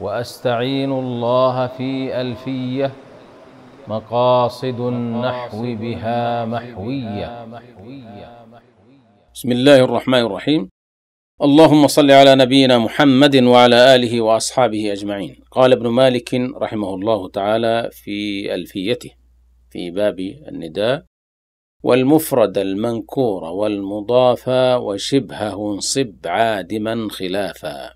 واستعين الله في الفيه مقاصد النحو بها محويه بسم الله الرحمن الرحيم اللهم صل على نبينا محمد وعلى اله واصحابه اجمعين قال ابن مالك رحمه الله تعالى في الفيته في باب النداء والمفرد المنكور والمضافى وشبهه انصب عادما خلافا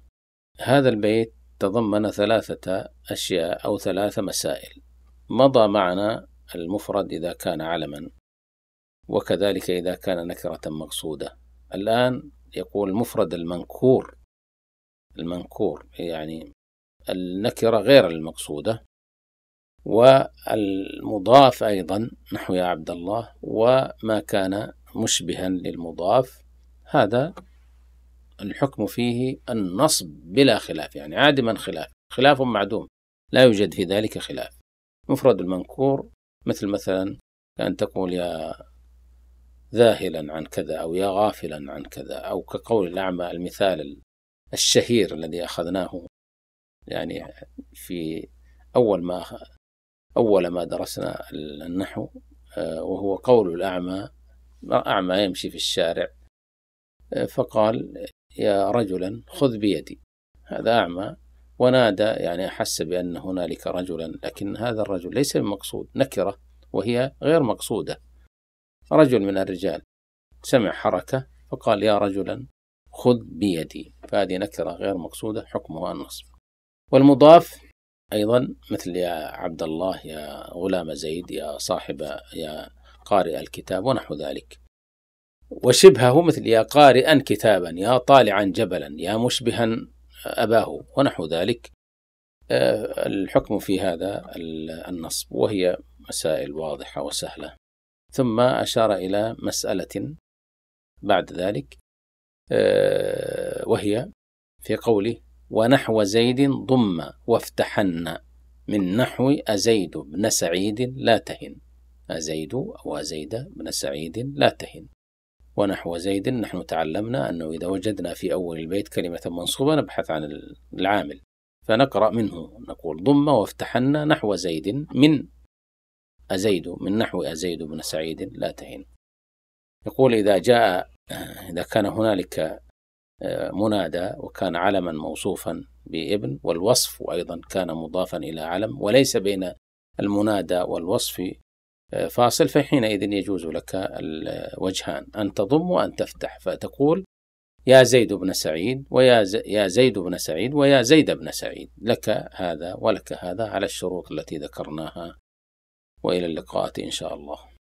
هذا البيت تضمن ثلاثة أشياء أو ثلاثة مسائل مضى معنا المفرد إذا كان علما وكذلك إذا كان نكرة مقصودة الآن يقول المفرد المنكور المنكور يعني النكرة غير المقصودة والمضاف أيضا نحو يا عبد الله وما كان مشبها للمضاف هذا الحكم فيه النصب بلا خلاف يعني عادما خلاف خلاف معدوم لا يوجد في ذلك خلاف مفرد المنكور مثل مثلا كأن تقول يا ذاهلا عن كذا أو يا غافلا عن كذا أو كقول الأعمى المثال الشهير الذي أخذناه يعني في أول ما أول ما درسنا النحو آه، وهو قول الأعمى أعمى يمشي في الشارع آه، فقال يا رجلا خذ بيدي هذا أعمى ونادى يعني أحس بأن هنالك رجلا لكن هذا الرجل ليس بمقصود نكرة وهي غير مقصودة رجل من الرجال سمع حركة فقال يا رجلا خذ بيدي فهذه نكرة غير مقصودة حكمها النصب والمضاف أيضا مثل يا عبد الله يا غلام زيد يا صاحب يا قارئ الكتاب ونحو ذلك وشبهه مثل يا قارئا كتابا يا طالعا جبلا يا مشبها آه، أباه ونحو ذلك آه، الحكم في هذا النصب وهي مسائل واضحة وسهلة ثم أشار إلى مسألة بعد ذلك آه، وهي في قوله ونحو زيد ضم وافتحن من نحو أزيد بن سعيد لا تهن أزيد أو أزيد بن سعيد لا تهن ونحو زيد نحن تعلمنا أنه إذا وجدنا في أول البيت كلمة منصوبة نبحث عن العامل فنقرأ منه نقول ضم وافتحنا نحو زيد من أزيد من نحو أزيد بن سعيد لا تهن يقول إذا جاء إذا كان هنالك آه، منادى وكان علما موصوفا بابن والوصف أيضا كان مضافا إلى علم وليس بين المنادى والوصف فاصل فحينئذ يجوز لك الوجهان أن تضم وأن تفتح فتقول يا زيد بن سعيد ويا يا زيد بن سعيد ويا زيد بن سعيد لك هذا ولك هذا على الشروط التي ذكرناها وإلى اللقاءات إن شاء الله